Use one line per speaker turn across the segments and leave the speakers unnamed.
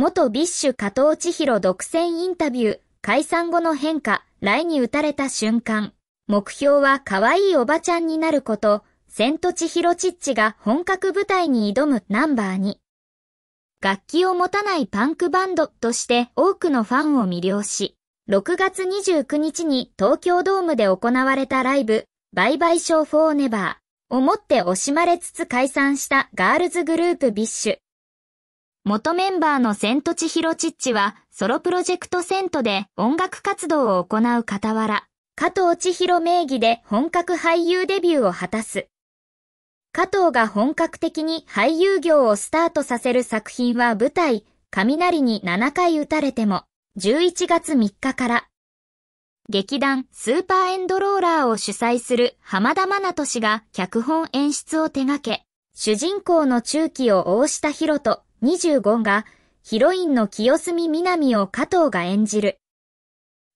元ビッシュ加藤千尋独占インタビュー、解散後の変化、来に打たれた瞬間。目標は可愛いおばちゃんになること、千と千尋チッチが本格舞台に挑むナンバーに。楽器を持たないパンクバンドとして多くのファンを魅了し、6月29日に東京ドームで行われたライブ、バイバイショーフォーネバーをもって惜しまれつつ解散したガールズグループビッシュ。元メンバーのセントチヒロチッチはソロプロジェクトセントで音楽活動を行う傍ら、加藤千尋名義で本格俳優デビューを果たす。加藤が本格的に俳優業をスタートさせる作品は舞台、雷に7回打たれても、11月3日から。劇団スーパーエンドローラーを主催する浜田愛都氏が脚本演出を手掛け、主人公の中期を大下博と25がヒロインの清澄みなみを加藤が演じる。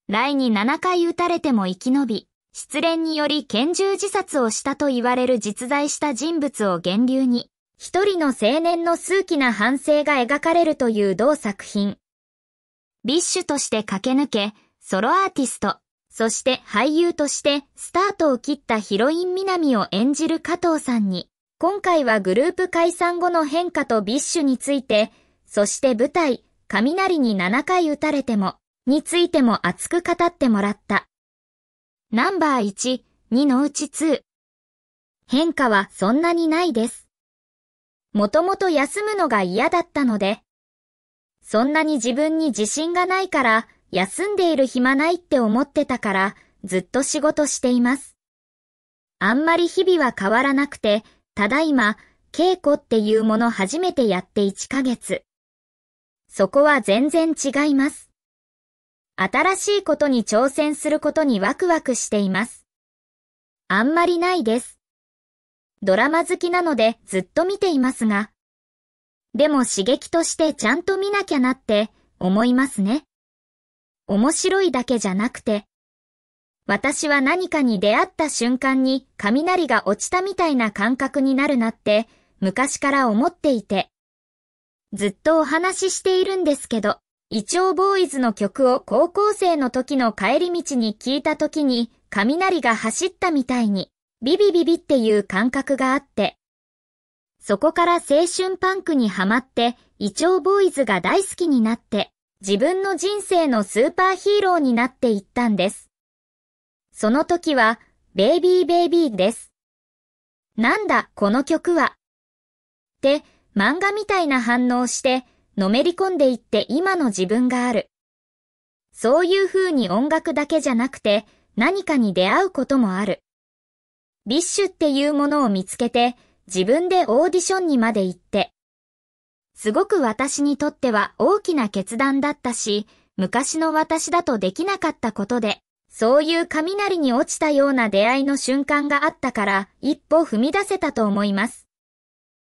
来に7回撃たれても生き延び、失恋により拳銃自殺をしたと言われる実在した人物を源流に、一人の青年の数奇な反省が描かれるという同作品。ビッシュとして駆け抜け、ソロアーティスト、そして俳優としてスタートを切ったヒロイン南を演じる加藤さんに、今回はグループ解散後の変化とビッシュについて、そして舞台、雷に7回打たれても、についても熱く語ってもらった。ナンバー1、2のうち2。変化はそんなにないです。もともと休むのが嫌だったので、そんなに自分に自信がないから、休んでいる暇ないって思ってたから、ずっと仕事しています。あんまり日々は変わらなくて、ただいま、稽古っていうもの初めてやって1ヶ月。そこは全然違います。新しいことに挑戦することにワクワクしています。あんまりないです。ドラマ好きなのでずっと見ていますが。でも刺激としてちゃんと見なきゃなって思いますね。面白いだけじゃなくて、私は何かに出会った瞬間に雷が落ちたみたいな感覚になるなって昔から思っていて。ずっとお話ししているんですけど、イチョウボーイズの曲を高校生の時の帰り道に聞いた時に雷が走ったみたいにビビビビっていう感覚があって。そこから青春パンクにはまってイチョウボーイズが大好きになって自分の人生のスーパーヒーローになっていったんです。その時は、ベイビーベイビーです。なんだ、この曲は。って、漫画みたいな反応して、のめり込んでいって今の自分がある。そういう風に音楽だけじゃなくて、何かに出会うこともある。ビッシュっていうものを見つけて、自分でオーディションにまで行って。すごく私にとっては大きな決断だったし、昔の私だとできなかったことで、そういう雷に落ちたような出会いの瞬間があったから、一歩踏み出せたと思います。